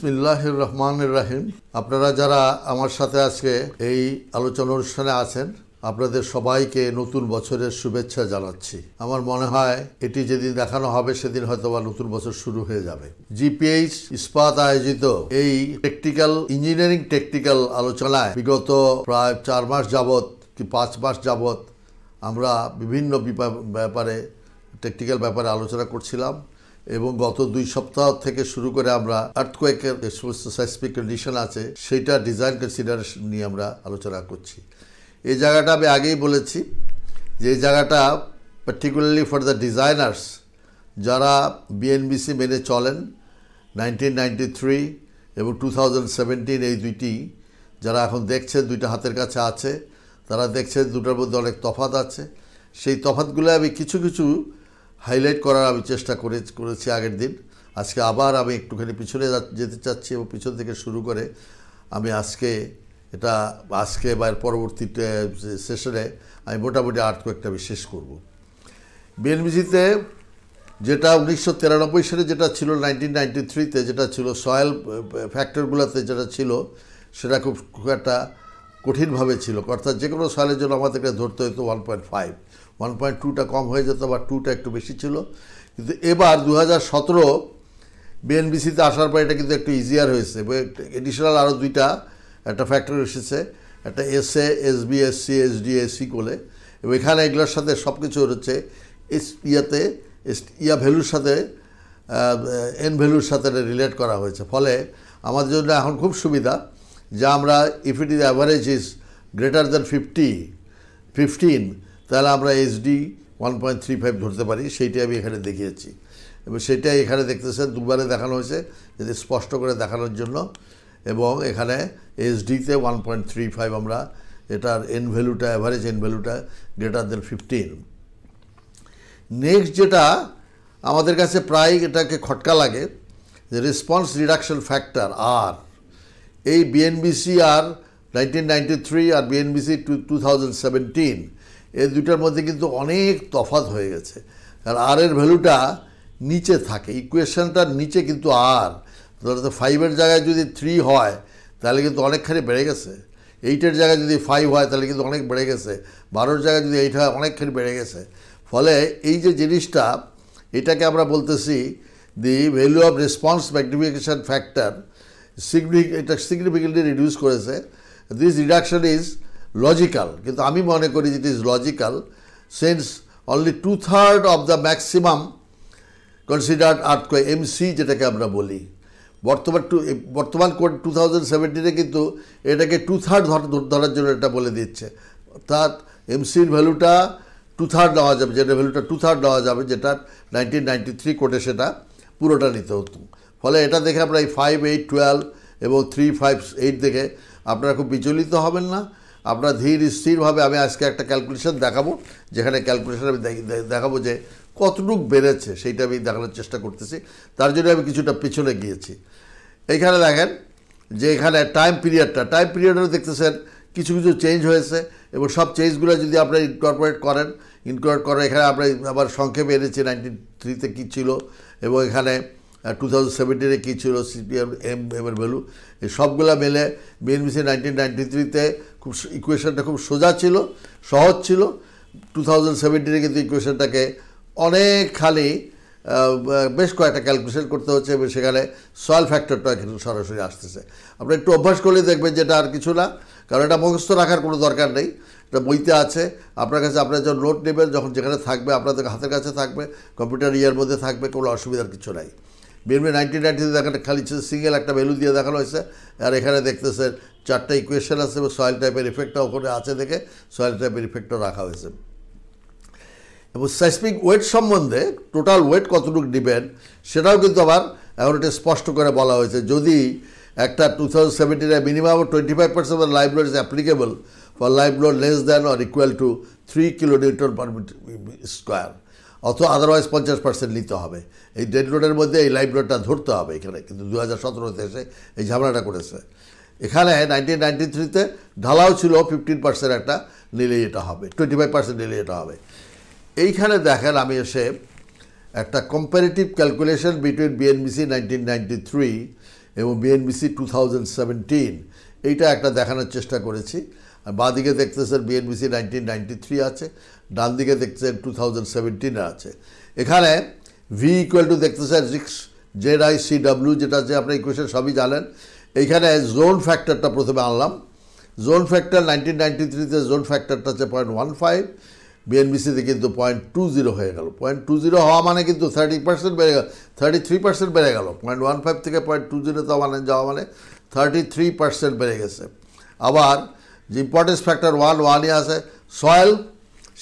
বিসমিল্লাহ রহমানুর রাহিম আপনারা যারা আমার সাথে আজকে এই আলোচনা অনুষ্ঠানে আছেন আপনাদের সবাইকে নতুন বছরের শুভেচ্ছা জানাচ্ছি আমার মনে হয় এটি যেদিন দেখানো হবে সেদিন হয়তো বা নতুন বছর শুরু হয়ে যাবে জিপিএইচ ইস্পাত আয়োজিত এই টেকটিক্যাল ইঞ্জিনিয়ারিং টেকটিক্যাল আলোচনায় বিগত প্রায় চার মাস যাবৎ কি পাঁচ মাস যাবৎ আমরা বিভিন্ন ব্যাপারে টেকটিক্যাল ব্যাপারে আলোচনা করছিলাম এবং গত দুই সপ্তাহ থেকে শুরু করে আমরা আর্থকোয়েকের যে সমস্ত সাইসমিক কন্ডিশন আছে সেইটা ডিজাইন কনসিডারেশন নিয়ে আমরা আলোচনা করছি এই জায়গাটা আমি আগেই বলেছি যে এই জায়গাটা পার্টিকুলারলি ফর দ্য ডিজাইনার্স যারা বিএনবিসি মেনে চলেন নাইনটিন এবং টু এই দুইটি যারা এখন দেখছেন দুইটা হাতের কাছে আছে তারা দেখছে দুটার মধ্যে অনেক তফাত আছে সেই তফাতগুলো আমি কিছু কিছু হাইলাইট করার আমি চেষ্টা করে করেছি আগের দিন আজকে আবার আমি একটুখানি পিছনে যেতে চাচ্ছি এবং পিছন থেকে শুরু করে আমি আজকে এটা আজকে বা এর পরবর্তীতে সেশনে আমি মোটামুটি আর্থ একটা শেষ করব বিএনবিজিতে যেটা উনিশশো তিরানব্বই সালে যেটা ছিল নাইনটিন নাইনটি থ্রিতে যেটা ছিল সয়েল ফ্যাক্টরগুলোতে যেটা ছিল সেটা খুব একটা কঠিনভাবে ছিল অর্থাৎ যে কোনো সয়েলের জন্য আমাদেরকে ধরতে হতো one point five one point টুটা কম হয়ে যেত বা টুটা একটু বেশি ছিল কিন্তু এবার দু হাজার সতেরো বিএনবিসিতে আসার পর এটা কিন্তু একটু ইজিয়ার হয়েছে এডিশনাল আরও দুইটা একটা ফ্যাক্টরি এসেছে একটা S A S B S C S D S C করে এবং এখানে এগুলোর সাথে সব কিছু হচ্ছে এস ইয়াতে ইয়া ভ্যালুর সাথে এন ভ্যালুর সাথে রিলেট করা হয়েছে ফলে আমাদের জন্য এখন খুব সুবিধা যে আমরা if it is average is greater than fifty fifteen তাহলে আমরা D one point three five ধরতে পারি সেইটাই আমি এখানে দেখিয়েছি এবং সেটাই এখানে দেখতেছেন দুবারে দেখানো হয়েছে যদি স্পষ্ট করে দেখানোর জন্য এবং এখানে ডিতে ওয়ান পয়েন্ট থ্রি ফাইভ আমরা এটার এন ভ্যালুটা অ্যাভারেজ এন ভ্যালুটা গ্রেটার দেন ফিফটিন নেক্সট যেটা আমাদের কাছে প্রায় এটাকে খটকা লাগে যে রেসপন্স রিডাকশন ফ্যাক্টর আর এই বিএনবিসি আর নাইনটিন নাইনটি থ্রি আর BNBC two two thousand seventeen এ দুটার মধ্যে কিন্তু অনেক তফাত হয়ে গেছে কারণ আর এর ভ্যালুটা নিচে থাকে ইকুয়েশনটার নিচে কিন্তু আর ধরো ফাইভের জায়গায় যদি থ্রি হয় তাহলে কিন্তু অনেকখানি বেড়ে গেছে এইটের জায়গায় যদি ফাইভ হয় তাহলে কিন্তু অনেক বেড়ে গেছে বারোর জায়গায় যদি এইট হয় অনেকখানি বেড়ে গেছে ফলে এই যে জিনিসটা এটাকে আমরা বলতেছি the value of response magnification factor সিগনিফিক এটা সিগনিফিকেন্টলি রিডিউস করেছে দিস রিডাকশন ইজ লজিক্যাল কিন্তু আমি মনে করি it is logical sense only two third of the maximum considered earthquake M যেটাকে আমরা বলি বর্তমান টু বর্তমান কোর্ট টু থাউজেন্ড সেভেন্টিনে কিন্তু এটাকে টু থার্ড ধরার জন্য এটা বলে দিচ্ছে অর্থাৎ এমসির ভ্যালুটা টু থার্ড নেওয়া যাবে যেটা ভ্যালুটা টু থার্ড নেওয়া যাবে যেটা নাইনটিন নাইনটি থ্রি কোর্টে সেটা পুরোটা নিতে হতো ফলে এটা দেখে আমরা এই ফাইভ এইট টুয়েলভ এবং থ্রি ফাইভ এইট দেখে আপনারা খুব বিচলিত হবেন না আপনার ধীর স্থিরভাবে আমি আজকে একটা ক্যালকুলেশন দেখাবো যেখানে ক্যালকুলেশন আমি দেখাবো যে কতটুকু বেড়েছে সেইটা আমি দেখানোর চেষ্টা করতেছি তার জন্য আমি কিছুটা পিছনে গিয়েছি এইখানে দেখেন যে এখানে টাইম পিরিয়ডটা টাইম পিরিয়ডেও দেখতেছেন কিছু কিছু চেঞ্জ হয়েছে এবং সব চেঞ্জগুলো যদি আপনার ইনকর্পোরেট করেন ইনকর্পোরেট করেন এখানে আমরা আবার সংক্ষেপে এনেছি নাইনটিন থ্রিতে কী ছিল এবং এখানে টু থাউজেন্ড সেভেন্টিনে কী ছিল সিপিএম এম এম এর ভ্যালু এই সবগুলো মেলে বিএনবিসি নাইনটিন নাইনটি থ্রিতে খুব ইকুয়েশানটা খুব সোজা ছিল সহজ ছিল টু থাউজেন্ড সেভেন্টিনে কিন্তু অনেক খালি বেশ কয়েকটা ক্যালকুলেশন করতে হচ্ছে এবং সেখানে সয়েল ফ্যাক্টরটা কিন্তু সরাসরি আসতেছে আপনি একটু অভ্যাস করলে দেখবেন যেটা আর কিছু না কারণ এটা মুখস্থ রাখার কোনো দরকার নেই এটা বইতে আছে আপনার কাছে আপনার যখন নোট নেবেন যখন যেখানে থাকবে আপনাদের হাতের কাছে থাকবে কম্পিউটার ইয়ার মধ্যে থাকবে কোনো অসুবিধার কিছু নাই বিএনপি নাইনটিন নাইনটিতে দেখাটা খালি সিঙ্গেল একটা ভ্যালু দিয়ে দেখানো হয়েছে আর এখানে দেখতেছেন চারটা ইকুয়েশন আছে এবং সয়েল টাইপের ইফেক্টটা ওখানে আছে দেখে সয়েল টাইপের ইফেক্টটা রাখা হয়েছে এবং সাইসমিক ওয়েট সম্বন্ধে টোটাল ওয়েট কতটুকু নেবেন সেটাও কিন্তু আবার এখন এটা স্পষ্ট করে বলা হয়েছে যদি একটা টু থাউজেন্ড সেভেন্টিনে minimum twenty five percent of live load is applicable for live load less than or equal to three kilometre per square অত আদারওয়াইজ পঞ্চাশ পার্সেন্ট নিতে হবে এই ডেড লোডের মধ্যে এই লাইভ লোডটা ধরতে হবে এখানে কিন্তু দু হাজার সতেরোতে এসে এই ঝামেলাটা করেছে এখানে নাইনটিন নাইনটি থ্রিতে ঢালাও ছিল ফিফটিন পার্সেন্ট একটা নিলে এটা হবে টোয়েন্টি ফাইভ পার্সেন্ট নিলে এটা হবে এইখানে দেখেন আমি এসে একটা comparative calculation between BNBC nineteen ninety three এবং বিএনবিসি টু থাউজেন্ড সেভেন্টিন এইটা একটা দেখানোর চেষ্টা করেছি আর বাঁ দিকে দেখতেছেন বিএনবিসি নাইনটিন নাইনটি থ্রি আছে ডান দিকে দেখতেছেন টু থাউজেন্ড আছে এখানে ভি ইকুয়াল টু দেখতেছেন রিক্স জেড আই সি ডাব্লিউ যেটা আছে আপনার ইকুয়েশন সবই জানেন এইখানে জোন ফ্যাক্টরটা প্রথমে আনলাম জোন ফ্যাক্টর নাইনটিন নাইনটি থ্রিতে জোন ফ্যাক্টরটা হচ্ছে পয়েন্ট ওয়ান ফাইভ বিএনবিসিতে কিন্তু পয়েন্ট টু জিরো হয়ে গেল পয়েন্ট টু জিরো হওয়া মানে কিন্তু থার্টি পার্সেন্ট বেড়ে গেল থার্টি থ্রি পার্সেন্ট বেড়ে গেল পয়েন্ট ওয়ান ফাইভ থেকে পয়েন্ট টু জিরো তো মানে যাওয়া মানে থার্টি থ্রি পার্সেন্ট বেড়ে গেছে আবার যে ইম্পর্টেন্স ফ্যাক্টর ওয়ান ওয়ানই আছে সয়েল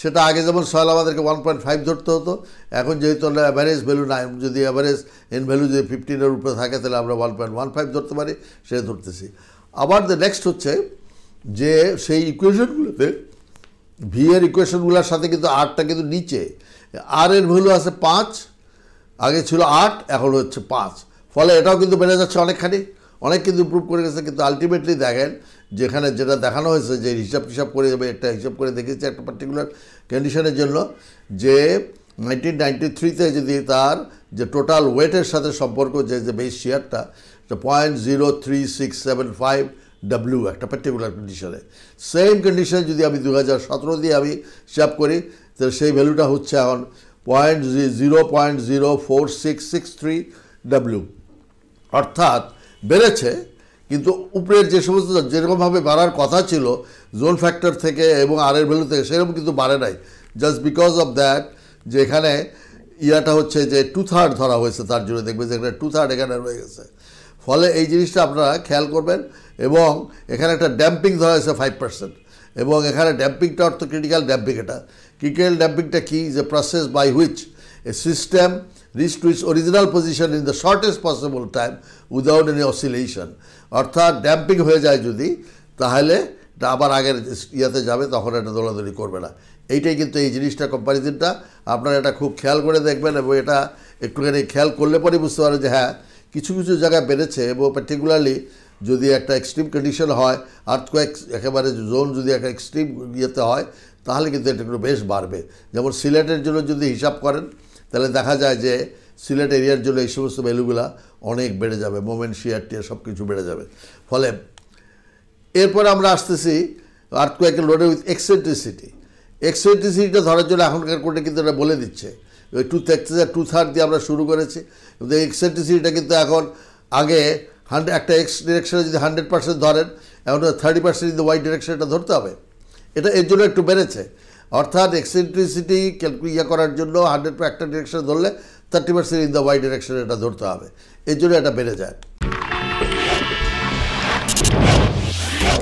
সেটা আগে যেমন সয়েল আমাদেরকে ওয়ান পয়েন্ট ফাইভ ধরতে হতো এখন যেহেতু আমরা অ্যাভারেজ ভ্যালু নাই যদি অ্যাভারেজ এন ভ্যালু যদি ফিফটিনের উপরে থাকে তাহলে আমরা ওয়ান পয়েন্ট ওয়ান ফাইভ ধরতে পারি সেটা ধরতেছি আবার দ্য নেক্সট হচ্ছে যে সেই ইকুয়েশনগুলোতে ভি এর ইকুয়েশনগুলোর সাথে কিন্তু আটটা কিন্তু নিচে আর এর ভ্যালু আছে পাঁচ আগে ছিল আট এখন হচ্ছে পাঁচ ফলে এটাও কিন্তু বেড়ে যাচ্ছে অনেকখানি অনেক কিন্তু প্রুভ করে গেছে কিন্তু আলটিমেটলি দেখেন যেখানে যেটা দেখানো হয়েছে যে হিসাব টিসাব করে একটা হিসাব করে দেখেছি একটা পার্টিকুলার কন্ডিশনের জন্য যে নাইনটিন নাইনটি থ্রিতে যদি তার যে টোটাল ওয়েটের সাথে সম্পর্ক যে যে বেস শেয়ারটা point zero three six seven five W একটা পার্টিকুলার কন্ডিশনে সেম কন্ডিশনে যদি আমি দু হাজার সতেরো দিয়ে আমি হিসাব করি তাহলে সেই ভ্যালুটা হচ্ছে এখন point zero point zero four six six three W অর্থাৎ বেড়েছে কিন্তু উপরের যে সমস্ত যেরকমভাবে বাড়ার কথা ছিল জোন ফ্যাক্টর থেকে এবং আরের ভ্যালু থেকে সেরকম কিন্তু বাড়ে নাই জাস্ট বিকজ অফ দ্যাট যে এখানে ইয়াটা হচ্ছে যে টু থার্ড ধরা হয়েছে তার জন্য দেখবেন যে এখানে টু থার্ড এখানে রয়ে গেছে ফলে এই জিনিসটা আপনারা খেয়াল করবেন এবং এখানে একটা ড্যাম্পিং ধরা হয়েছে ফাইভ পার্সেন্ট এবং এখানে ড্যাম্পিংটা অর্থ ক্রিটিক্যাল ড্যাম্পিং এটা ক্রিটিক্যাল ড্যাম্পিংটা কী যে process by which a system reach to its original position in the shortest possible time without any oscillation অর্থাৎ ড্যাম্পিং হয়ে যায় যদি তাহলে এটা আবার আগের ইয়াতে যাবে তখন এটা দৌড়াদৌড়ি করবে না এইটাই কিন্তু এই জিনিসটা কম্পারিজনটা আপনারা এটা খুব খেয়াল করে দেখবেন এবং এটা একটুখানি খেয়াল করলে পরে বুঝতে পারবেন যে হ্যাঁ কিছু কিছু জায়গায় বেড়েছে এবং পার্টিকুলারলি যদি একটা এক্সট্রিম কন্ডিশন হয় আর্থকোয়েক একেবারে জোন যদি একটা এক্সট্রিম ইয়েতে হয় তাহলে কিন্তু এটা একটু বেশ বাড়বে যেমন সিলেটের জন্য যদি হিসাব করেন তাহলে দেখা যায় যে সিলেট এরিয়ার জন্য এই সমস্ত ভ্যালুগুলা অনেক বেড়ে যাবে মোমেন্ট শেয়ার টিয়ার সব কিছু বেড়ে যাবে ফলে এরপর আমরা আসতেছি আর্থকোয়েকের লোডে উইথ এক্সেন্ট্রিসিটি এক্সেন্ট্রিসিটিটা ধরার জন্য এখনকার কোর্টে কিন্তু এটা বলে দিচ্ছে ওই টু থার্ড টু থার্ড দিয়ে আমরা শুরু করেছি কিন্তু এক্সেন্ট্রিসিটিটা কিন্তু এখন আগে হান্ড্রেড একটা এক্স ডিরেকশনে যদি হান্ড্রেড পার্সেন্ট ধরেন এখন থার্টি পার্সেন্ট যদি ওয়াই ডিরেকশনটা ধরতে হবে এটা এর জন্য একটু বেড়েছে অর্থাৎ এক্সেন্ট্রিসিটি ইয়ে করার জন্য হান্ড্রেড একটা ডিরেকশন ধরলে thirty percent in the Y direction এটা ধরতে হবে এর জন্য এটা বেড়ে যায়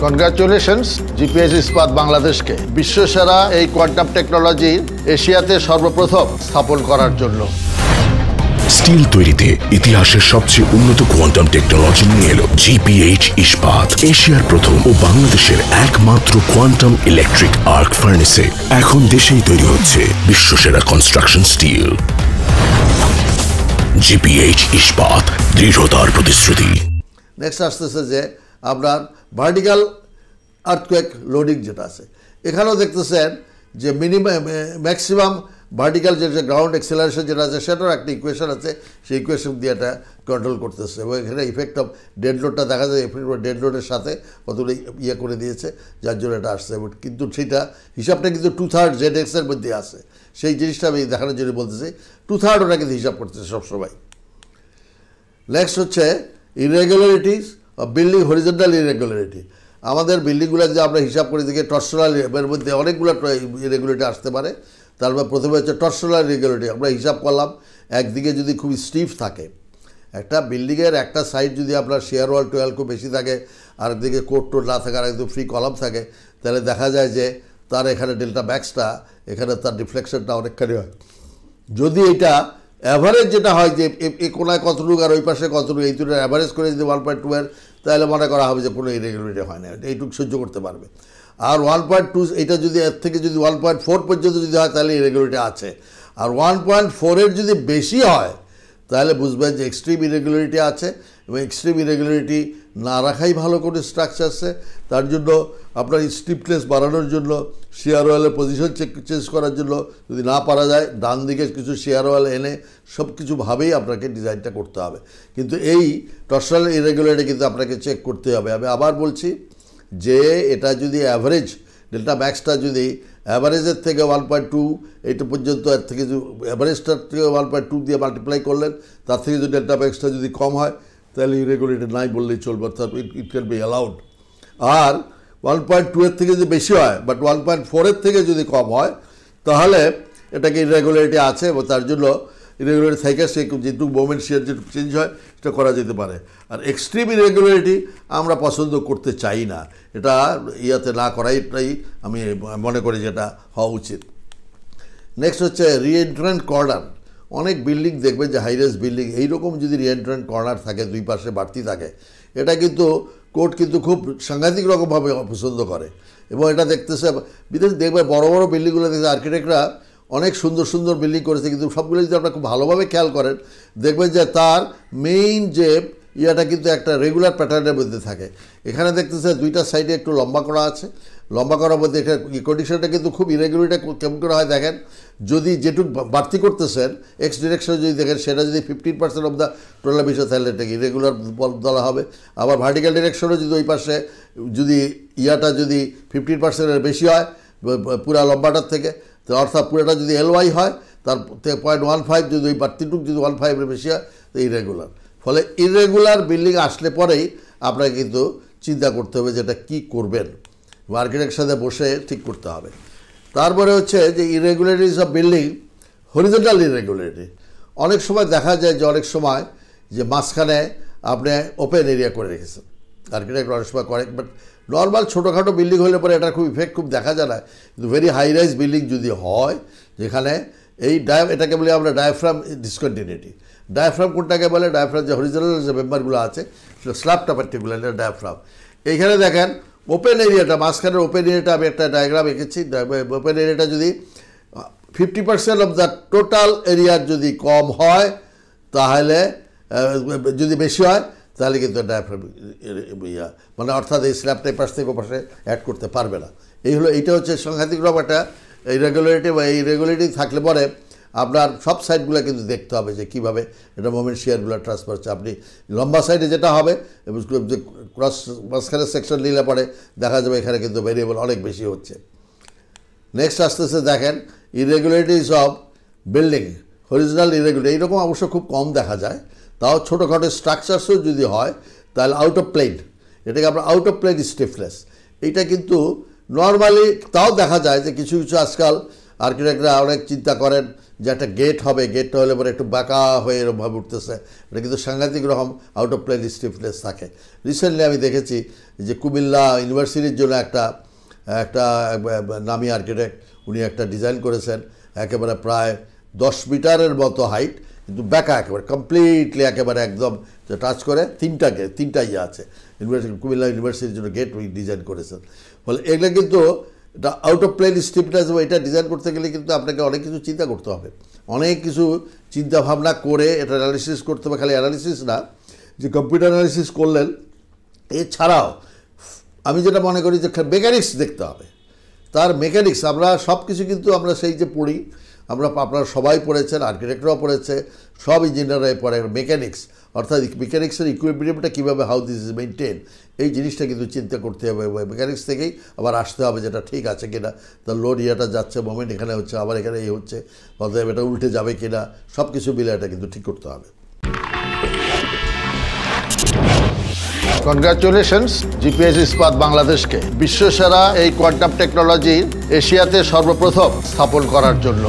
কনগ্রাচুলেশনস জিপিএস ইস্পাত বাংলাদেশকে বিশ্বসেরা এই কোয়ান্টাম টেকনোলজি এশিয়াতে সর্বপ্রথম স্থাপন করার জন্য স্টিল তৈরিতে ইতিহাসের সবচেয়ে উন্নত কোয়ান্টাম টেকনোলজি নিয়ে এলো জিপিএইচ ইস্পাত এশিয়ার প্রথম ও বাংলাদেশের একমাত্র কোয়ান্টাম ইলেকট্রিক আর্ক ফার্নেসে এখন দেশেই তৈরি হচ্ছে বিশ্বসেরা কনস্ট্রাকশন স্টিল জিপিএইচ ইস্পাত দৃঢ়তার প্রতিশ্রুতি নেক্সট আসতেছে যে আপনার ভার্টিক্যাল আর্থকোয়েক লোডিং যেটা আছে এখানেও দেখতেছেন যে মিনিমাম ম্যাক্সিমাম ভার্টিক্যাল যে গ্রাউন্ড এক্সেলারেশন যেটা আছে সেটারও একটা ইকুয়েশন আছে সেই ইকুয়েশন দিয়ে এটা কন্ট্রোল করতেছে এবং এখানে ইফেক্ট অফ ডেড লোডটা দেখা যায় এফেক্ট অফ ডেড লোডের সাথে কতগুলো ইয়ে করে দিয়েছে যার জন্য এটা আসছে বাট কিন্তু সেটা হিসাবটা কিন্তু টু থার্ড জেড এক্সের মধ্যে আসে সেই জিনিসটা আমি দেখানোর জন্য বলতেছি টু থার্ড ওরা কিন্তু হিসাব করতেছে সবসময় নেক্সট হচ্ছে ইরেগুলারিটিস বিল্ডিং হরিজেন্টাল ইরেগুলারিটি আমাদের বিল্ডিংগুলো যে আমরা হিসাব করে দেখি টর্সোনাল এর মধ্যে অনেকগুলো ইরেগুলারিটি আসতে পারে তারপর প্রথমে হচ্ছে টর্সোলার রেগুলেটরি আমরা হিসাব করলাম একদিকে যদি খুবই স্টিফ থাকে একটা বিল্ডিংয়ের একটা সাইড যদি আপনার শেয়ার ওয়াল টোয়াল খুব বেশি থাকে আর একদিকে কোট টোট না থাকে আর একদম ফ্রি কলম থাকে তাহলে দেখা যায় যে তার এখানে ডেল্টা ব্যাক্সটা এখানে তার ডিফ্লেকশনটা অনেকখানি হয় যদি এটা অ্যাভারেজ যেটা হয় যে এ কোনায় কতটুকু আর ওই পাশে কতটুকু এই দুটো অ্যাভারেজ করে যদি ওয়ান পয়েন্ট টু এর তাহলে মনে করা হবে যে কোনো ইরেগুলারিটি হয় না এইটুকু সহ্য করতে পারবে আর ওয়ান পয়েন্ট টু এটা যদি এর থেকে যদি ওয়ান পয়েন্ট ফোর পর্যন্ত যদি হয় তাহলে ইরেগুলারিটি আছে আর ওয়ান পয়েন্ট ফোরের যদি বেশি হয় তাহলে বুঝবেন যে এক্সট্রিম ইরেগুলারিটি আছে এবং এক্সট্রিম ইরেগুলারিটি না রাখাই ভালো করে স্ট্রাকচারসে তার জন্য আপনার স্টিপনেস বাড়ানোর জন্য শেয়ার অয়েলের পজিশন চেক চেঞ্জ করার জন্য যদি না পারা যায় ডান দিকে কিছু শেয়ার অয়েল এনে সব কিছুভাবেই আপনাকে ডিজাইনটা করতে হবে কিন্তু এই টসাল ইরেগুলারিটি কিন্তু আপনাকে চেক করতে হবে আমি আবার বলছি যে এটা যদি অ্যাভারেজ ডেল্টা ম্যাক্সটা যদি অ্যাভারেজের থেকে ওয়ান পয়েন্ট টু এইটা পর্যন্ত এর থেকে অ্যাভারেজটার থেকে ওয়ান পয়েন্ট টু দিয়ে মাল্টিপ্লাই করলেন তার থেকে যদি ডেল্টা ম্যাক্সটা যদি কম হয় তাহলে ইরেগুলেটেড নাই বললেই চলবে অর্থাৎ it it can be allowed আর ওয়ান পয়েন্ট টু এর থেকে যদি বেশি হয় বাট ওয়ান পয়েন্ট ফোরের থেকে যদি কম হয় তাহলে এটাকে ইরেগুলারিটি আছে এবং তার জন্য ইরেগুলারিটি থাকে সে যেটুকু মোমেন্ট শেয়ার যেটুকু চেঞ্জ হয় সেটা করা যেতে পারে আর এক্সট্রিম ইরেগুলারিটি আমরা পছন্দ করতে চাই না এটা ইয়াতে না করাইটাই আমি মনে করি যেটা হওয়া উচিত নেক্সট হচ্ছে রিএন্ট্রেন্ট কর্নার অনেক বিল্ডিং দেখবেন যে হাইরেস বিল্ডিং এইরকম যদি রিএন্ট্রেন্ট কর্নার থাকে দুই পাশে বাড়তি থাকে এটা কিন্তু কোর্ট কিন্তু খুব সাংঘাতিক রকমভাবে পছন্দ করে এবং এটা দেখতেছে বিদেশ দেখবে বড় বড় বিল্ডিংগুলো দেখতে আর্কিটেক্টরা অনেক সুন্দর সুন্দর বিল্ডিং করেছে কিন্তু সবগুলো যদি আপনারা খুব ভালোভাবে খেয়াল করেন দেখবেন যে তার মেইন যে ইয়াটা কিন্তু একটা রেগুলার প্যাটার্নের মধ্যে থাকে এখানে দেখতেছে দুইটা সাইডে একটু লম্বা করা আছে লম্বা করার মধ্যে এখানে কন্ডিশনটা কিন্তু খুব ইরেগুলারিটা কেমন করে হয় দেখেন যদি যেটুক বাড়তি করতেছেন এক্স ডিরেকশনে যদি দেখেন সেটা যদি fifteen percent of the total বিষয় তাহলে এটাকে ইরেগুলার দলা হবে আবার ভার্টিক্যাল ডিরেকশনও যদি ওই পাশে যদি ইয়াটা যদি ফিফটিন পার্সেন্টের বেশি হয় পুরা লম্বাটার থেকে তো অর্থাৎ পুরোটা যদি এল ওয়াই হয় তার পয়েন্ট ওয়ান ফাইভ যদি ওই বাড়তিটুক যদি ওয়ান ফাইভের বেশি হয় তো ইরেগুলার ফলে ইরেগুলার বিল্ডিং আসলে পরেই আপনাকে কিন্তু চিন্তা করতে হবে যে এটা কী করবেন মার্কেটের সাথে বসে ঠিক করতে হবে তারপরে হচ্ছে যে irregularities of building horizontal irregularity অনেক সময় দেখা যায় যে অনেক সময় যে মাঝখানে আপনি ওপেন এরিয়া করে রেখেছেন আর্কিটেক্ট অনেক সময় করে বাট নর্মাল ছোটোখাটো বিল্ডিং হলে পরে এটার খুব ইফেক্ট খুব দেখা যায় না কিন্তু ভেরি হাই রাইজ বিল্ডিং যদি হয় যেখানে এই ডায় এটাকে বলি আমরা ডায়াফ্রাম ডিসকন্টিনিউটি ডায়াফ্রাম কোনটাকে বলে ডায়াফ্রাম যে হরিজনাল যে মেম্বারগুলো আছে সেটা স্ল্যাবটা পার্টিকুলার ডায়াফ্রাম এইখানে দেখেন ওপেন এরিয়াটা মাঝখানের ওপেন এরিয়াটা আমি একটা ডায়াগ্রাম এঁকেছি ওপেন এরিয়াটা যদি fifty percent of the total এরিয়ার যদি কম হয় তাহলে যদি বেশি হয় তাহলে কিন্তু ডায়াফ্রাম ইয়া মানে অর্থাৎ এই স্ল্যাবটা পাশ থেকে পাশে অ্যাড করতে পারবে না এই হলো এইটা হচ্ছে সাংঘাতিক ব্যাপারটা এই বা এই রেগুলেটিং থাকলে পরে আপনার সব সাইডগুলো কিন্তু দেখতে হবে যে কীভাবে এটা মোমেন্ট শেয়ারগুলো ট্রান্সফার হচ্ছে আপনি লম্বা সাইডে যেটা হবে যে ক্রস মাঝখানের সেকশন নিলে পরে দেখা যাবে এখানে কিন্তু ভেরিয়েবল অনেক বেশি হচ্ছে নেক্সট আস্তে দেখেন irregularities of building horizontal irregular এইরকম অবশ্য খুব কম দেখা যায় তাও ছোটোখাটো স্ট্রাকচারসও যদি হয় তাহলে আউট অফ প্লেন এটাকে আমরা আউট অফ প্লেন স্টিফনেস এটা কিন্তু নর্মালি তাও দেখা যায় যে কিছু কিছু আজকাল আর্কিটেক্টরা অনেক চিন্তা করেন যে একটা গেট হবে গেটটা হলে পরে একটু বাঁকা হয়ে এরকমভাবে উঠতেছে এটা কিন্তু সাংঘাতিক রকম আউট অফ প্লেন স্টিফনেস থাকে রিসেন্টলি আমি দেখেছি যে কুমিল্লা ইউনিভার্সিটির জন্য একটা একটা নামি আর্কিটেক্ট উনি একটা ডিজাইন করেছেন একেবারে প্রায় দশ মিটারের মতো হাইট কিন্তু ব্যাকা একেবারে কমপ্লিটলি একেবারে একদম টাচ করে তিনটা গেট তিনটা ইয়ে আছে ইউনিভার্সিটি কুমিল্লা ইউনিভার্সিটির জন্য গেট উই ডিজাইন করেছেন ফলে এগুলো কিন্তু এটা আউট অফ প্লেন স্টিপনেস এটা ডিজাইন করতে গেলে কিন্তু আপনাকে অনেক কিছু চিন্তা করতে হবে অনেক কিছু চিন্তা ভাবনা করে এটা অ্যানালিসিস করতে হবে খালি অ্যানালিসিস না যে কম্পিউটার অ্যানালিসিস করলেন এছাড়াও আমি যেটা মনে করি যে মেকানিক্স দেখতে হবে তার মেকানিক্স আমরা সব কিছু কিন্তু আমরা সেই যে পড়ি আমরা আপনারা সবাই পড়েছেন আর্কিটেক্টরাও পড়েছে সব ইঞ্জিনিয়াররাই পড়ে মেকানিক্স অর্থাৎ মেকানিক্সের ইকুইপমেন্টটা কীভাবে হাউ দিস ইজ মেনটেন এই জিনিসটা কিন্তু চিন্তা করতে হবে মেকানিক্স থেকেই আবার আসতে হবে যেটা ঠিক আছে কিনা তার লোড ইয়েটা যাচ্ছে মোমেন্ট এখানে হচ্ছে আবার এখানে এই হচ্ছে অতএব এটা উল্টে যাবে কিনা সব কিছু মিলে এটা কিন্তু ঠিক করতে হবে কনগ্রাচুলেশনস জিপিএস ইস্পাত বাংলাদেশকে বিশ্বসেরা এই কোয়ান্টাম টেকনোলজি এশিয়াতে সর্বপ্রথম স্থাপন করার জন্য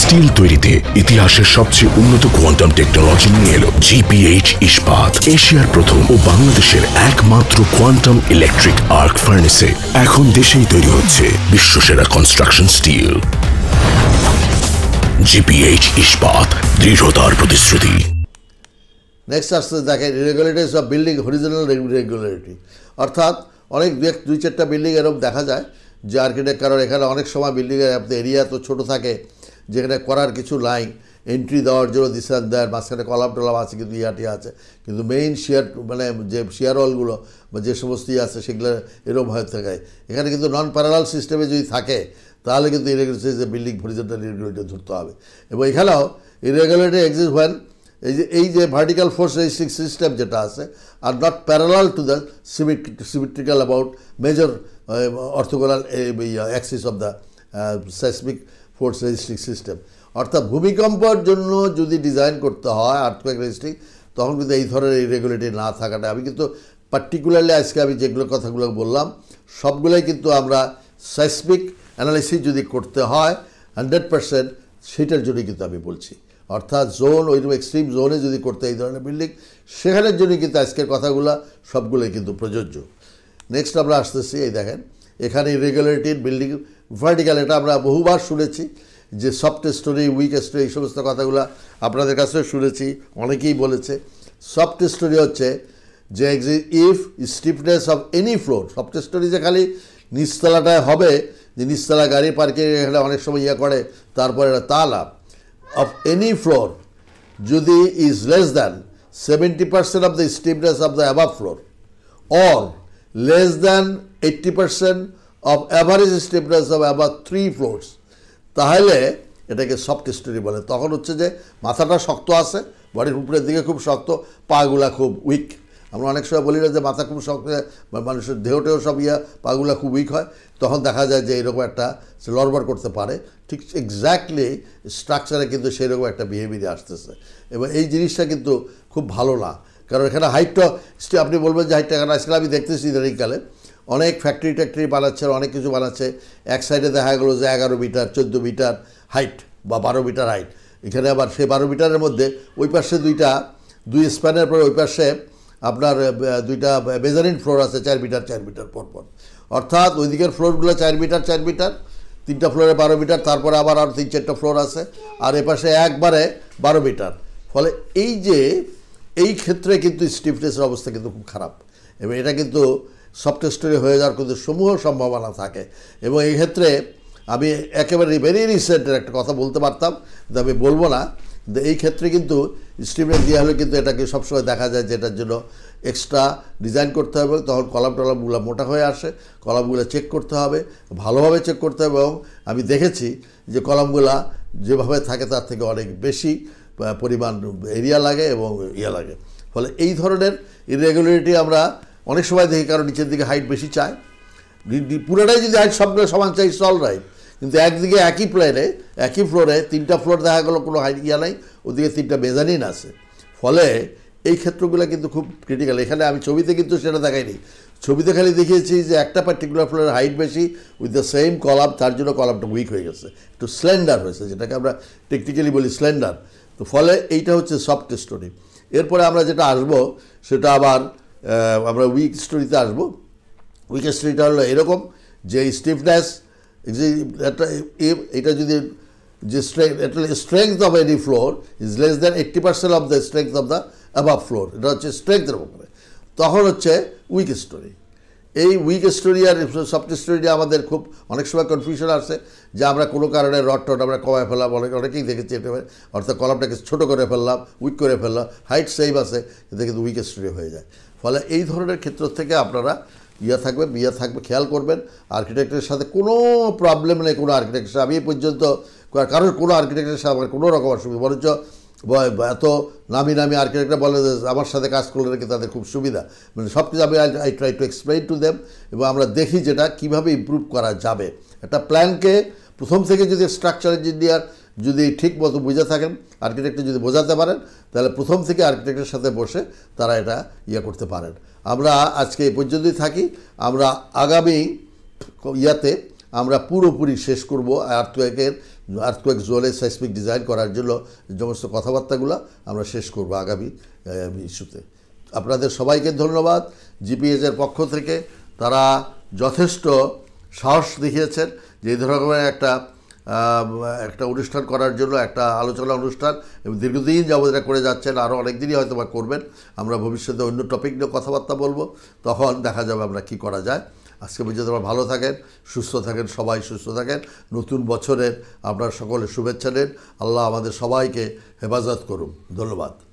স্টিল তৈরিতে ইতিহাসের সবচেয়ে উন্নত কোয়ান্টাম টেকনোলজি নিয়ে এলো জিপিএইচ ইস্পাত এশিয়ার প্রথম ও বাংলাদেশের একমাত্র কোয়ান্টাম ইলেকট্রিক আর্ক ফার্নেসে এখন দেশেই তৈরি হচ্ছে বিশ্বসেরা কনস্ট্রাকশন স্টিল জিপিএইচ ইস্পাত দৃঢ়তার প্রতিশ্রুতি নেক্সট আসতে দেখেন irregularities of building horizontal regularity অর্থাৎ অনেক দু দুই চারটা বিল্ডিং এরকম দেখা যায় যে আর্কিটেক্ট কারণ এখানে অনেক সময় বিল্ডিংয়ের এরিয়া তো ছোট থাকে যেখানে করার কিছু নাই এন্ট্রি দেওয়ার জন্য দিস অ্যান্ড মাঝখানে কলাম টলাম আছে কিন্তু ইয়াটি আছে কিন্তু মেইন শেয়ার মানে যে শেয়ার অলগুলো বা যে সমস্ত ইয়ে আছে সেগুলো এরকম হয়ে থাকে এখানে কিন্তু নন প্যারালাল সিস্টেমে যদি থাকে তাহলে কিন্তু ইরেগুলেটারি যে বিল্ডিং ফরিজেন্টাল ইরেগুলেটর ধরতে হবে এবং এখানেও ইরেগুলেটর এক্সিস্ট হয় এই যে এই যে ভার্টিক্যাল ফোর্স রেজিস্ট্রিং সিস্টেম যেটা আছে are not parallel to the symmetrical about major orthogonal axis of the seismic force resisting system অর্থাৎ ভূমিকম্পর জন্য যদি ডিজাইন করতে হয় আর্থকোয়েক রেজিস্ট্রিং তখন কিন্তু এই ধরনের এই ইরেগুলেটি না থাকাটা আমি কিন্তু পার্টিকুলারলি আজকে আমি যেগুলো কথাগুলো বললাম সবগুলোই কিন্তু আমরা সাইসমিক অ্যানালিসিস যদি করতে হয় হান্ড্রেড পার্সেন্ট সেটার জন্যই কিন্তু আমি বলছি অর্থাৎ জোন ওইরকম এক্সট্রিম জোনে যদি করতে এই ধরনের বিল্ডিং সেখানের জন্যই কিন্তু আজকের কথাগুলো সবগুলোই কিন্তু প্রযোজ্য নেক্সট আমরা আসতেছি এই দেখেন এখানে রেগুলেটেড বিল্ডিং ভার্টিক্যাল এটা আমরা বহুবার শুনেছি যে সফট স্টোরি উইক স্টোরি এই সমস্ত কথাগুলো আপনাদের কাছেও শুনেছি অনেকেই বলেছে সফট স্টোরি হচ্ছে যে if stiffness of any floor soft storey যে খালি নিচতলাটায় হবে যে নিচতলা গাড়ি পার্কিং এখানে অনেক সময় ইয়ে করে তারপরে এটা লাভ অফ এনি ফ্লোর যদি is less than seventy percent of the stiffness of the above floor or less than eighty percent of average stiffness of above three floors তাহলে এটাকে সফট স্টোরি বলে তখন হচ্ছে যে মাথাটা শক্ত আছে বডির উপরের দিকে খুব শক্ত পাগুলা খুব উইক আমরা অনেক সময় বলি না যে মাথা খুব শক্ত মানুষের দেহটেও সব ইয়ে পাগুলা খুব উইক হয় তখন দেখা যায় যে এরকম একটা সে লড়বড় করতে পারে ঠিক এক্স্যাক্টলি স্ট্রাকচারে কিন্তু সেরকম একটা বিহেভিয়ার আসতেছে এবং এই জিনিসটা কিন্তু খুব ভালো না কারণ এখানে হাইটটা আপনি বলবেন যে হাইটটা এখানে আজকাল আমি দেখতেছি ইদানিংকালে অনেক ফ্যাক্টরি ট্যাক্টরি বানাচ্ছে অনেক কিছু বানাচ্ছে এক সাইডে দেখা গেলো যে এগারো মিটার চোদ্দো মিটার হাইট বা বারো মিটার হাইট এখানে আবার সেই বারো মিটারের মধ্যে ওই পাশে দুইটা দুই স্প্যানের পরে ওই পাশে আপনার দুইটা মেজারিন ফ্লোর আছে চার মিটার চার মিটার পরপর অর্থাৎ ওই দিকের ফ্লোরগুলো চার মিটার চার মিটার তিনটা ফ্লোরে বারো মিটার তারপরে আবার আর তিন চারটা ফ্লোর আছে আর এপাশে একবারে বারো মিটার ফলে এই যে এই ক্ষেত্রে কিন্তু স্টিফনেসের অবস্থা কিন্তু খুব খারাপ এবং এটা কিন্তু সফট স্টোরি হয়ে যাওয়ার কিন্তু সমূহ সম্ভাবনা থাকে এবং এই ক্ষেত্রে আমি একেবারে ভেরি রিসেন্টের একটা কথা বলতে পারতাম কিন্তু আমি বলবো না এই ক্ষেত্রে কিন্তু স্টিমে দেওয়া হলে কিন্তু এটাকে সবসময় দেখা যায় যেটার জন্য এক্সট্রা ডিজাইন করতে হবে তখন কলাম টলামগুলো মোটা হয়ে আসে কলামগুলো চেক করতে হবে ভালোভাবে চেক করতে হবে এবং আমি দেখেছি যে কলামগুলো যেভাবে থাকে তার থেকে অনেক বেশি পরিমাণ এরিয়া লাগে এবং ইয়ে লাগে ফলে এই ধরনের ইরেগুলারিটি আমরা অনেক সময় দেখি কারণ নিচের দিকে হাইট বেশি চায় পুরোটাই যদি হাইট সব সমান চাই সল রাইট কিন্তু একদিকে একই প্লেয়ারে একই ফ্লোরে তিনটা ফ্লোর দেখা গেলো কোনো হাইট ইয়া নাই ওদিকে তিনটা বেজানিন আছে ফলে এই ক্ষেত্রগুলো কিন্তু খুব ক্রিটিক্যাল এখানে আমি ছবিতে কিন্তু সেটা দেখাইনি ছবিতে খালি দেখিয়েছি যে একটা পার্টিকুলার ফ্লোরের হাইট বেশি উইথ দ্য সেম কলাম তার জন্য কলামটা উইক হয়ে গেছে একটু স্ল্যান্ডার হয়েছে যেটাকে আমরা টেকনিক্যালি বলি স্ল্যান্ডার তো ফলে এইটা হচ্ছে সফট স্টোরি এরপরে আমরা যেটা আসবো সেটা আবার আমরা উইক স্টোরিতে আসবো উইকের স্টোরিটা হলো এরকম যে স্টিফনেস যে একটা এটা যদি যে strength strength of any floor is less than eighty percent of the strength of the above floor এটা হচ্ছে স্ট্রেংথের ব্যাপারে তখন হচ্ছে উইক স্টোরি এই উইক স্টোরি আর সফট স্টোরি নিয়ে আমাদের খুব অনেক সময় কনফিউশন আসছে যে আমরা কোনো কারণে রড টট আমরা কমায় ফেললাম অনেক অনেকেই দেখেছি এটা অর্থাৎ কলমটাকে ছোটো করে ফেললাম উইক করে ফেললাম হাইট সেভ আছে কিন্তু উইক স্টোরি হয়ে যায় ফলে এই ধরনের ক্ষেত্র থেকে আপনারা ইয়া থাকবেন ইয়া থাকবে খেয়াল করবেন আর্কিটেক্টের সাথে কোনো প্রবলেম নেই কোনো আর্কিটেক্টের আমি এই পর্যন্ত কারোর কোনো আর্কিটেক্টের সাথে আমার কোনো রকম অসুবিধা বরঞ্চ এত নামি নামি আর্কিটেক্টরা বলে আমার সাথে কাজ করলে নাকি তাদের খুব সুবিধা মানে সব কিছু আমি I try to explain to them এবং আমরা দেখি যেটা কিভাবে ইম্প্রুভ করা যাবে একটা প্ল্যানকে প্রথম থেকে যদি স্ট্রাকচার ইঞ্জিনিয়ার যদি ঠিক মতো বুঝে থাকেন আর্কিটেক্ট যদি বোঝাতে পারেন তাহলে প্রথম থেকে আর্কিটেক্টের সাথে বসে তারা এটা ইয়ে করতে পারেন আমরা আজকে এই পর্যন্তই থাকি আমরা আগামী ইয়াতে আমরা পুরোপুরি শেষ করব আর্থকের আর্থকোয়েক জোনে সাইসমিক ডিজাইন করার জন্য সমস্ত কথাবার্তাগুলো আমরা শেষ করব আগামী ইস্যুতে আপনাদের সবাইকে ধন্যবাদ জিপিএসের পক্ষ থেকে তারা যথেষ্ট সাহস দেখিয়েছেন যে এই ধরনের একটা একটা অনুষ্ঠান করার জন্য একটা আলোচনা অনুষ্ঠান দীর্ঘদিন যাবত এটা করে যাচ্ছেন আরও অনেক দিনই হয়তো বা করবেন আমরা ভবিষ্যতে অন্য টপিক নিয়ে কথাবার্তা বলবো তখন দেখা যাবে আমরা কি করা যায় আজকে পর্যন্ত আপনারা ভালো থাকেন সুস্থ থাকেন সবাই সুস্থ থাকেন নতুন বছরের আপনার সকলে শুভেচ্ছা নেন আল্লাহ আমাদের সবাইকে হেফাজত করুন ধন্যবাদ